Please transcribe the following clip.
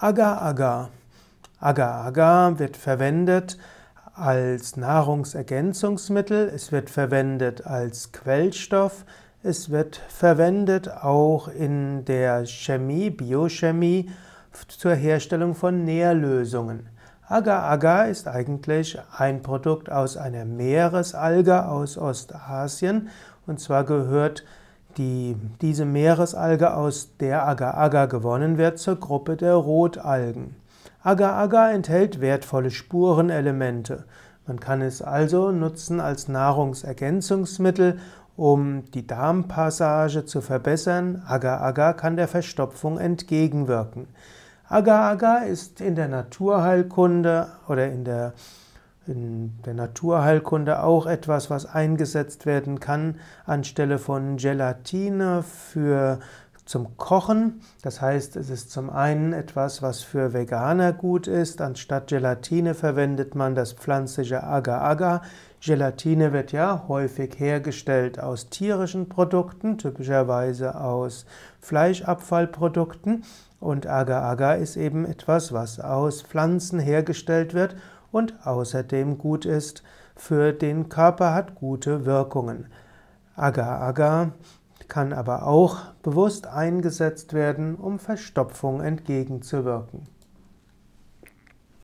Agar-Agar. Agar-Agar wird verwendet als Nahrungsergänzungsmittel, es wird verwendet als Quellstoff, es wird verwendet auch in der Chemie, Biochemie zur Herstellung von Nährlösungen. Agar-Agar ist eigentlich ein Produkt aus einer Meeresalge aus Ostasien und zwar gehört die, diese Meeresalge, aus der Agar-Agar gewonnen wird, zur Gruppe der Rotalgen. Agar-Agar enthält wertvolle Spurenelemente. Man kann es also nutzen als Nahrungsergänzungsmittel, um die Darmpassage zu verbessern. Agar-Agar kann der Verstopfung entgegenwirken. Agar-Agar ist in der Naturheilkunde oder in der in der Naturheilkunde auch etwas, was eingesetzt werden kann anstelle von Gelatine für zum Kochen. Das heißt, es ist zum einen etwas, was für Veganer gut ist. Anstatt Gelatine verwendet man das pflanzliche Agar-Agar. Gelatine wird ja häufig hergestellt aus tierischen Produkten, typischerweise aus Fleischabfallprodukten. Und Agar-Agar ist eben etwas, was aus Pflanzen hergestellt wird und außerdem gut ist für den Körper, hat gute Wirkungen. Agar-Agar kann aber auch bewusst eingesetzt werden, um Verstopfung entgegenzuwirken.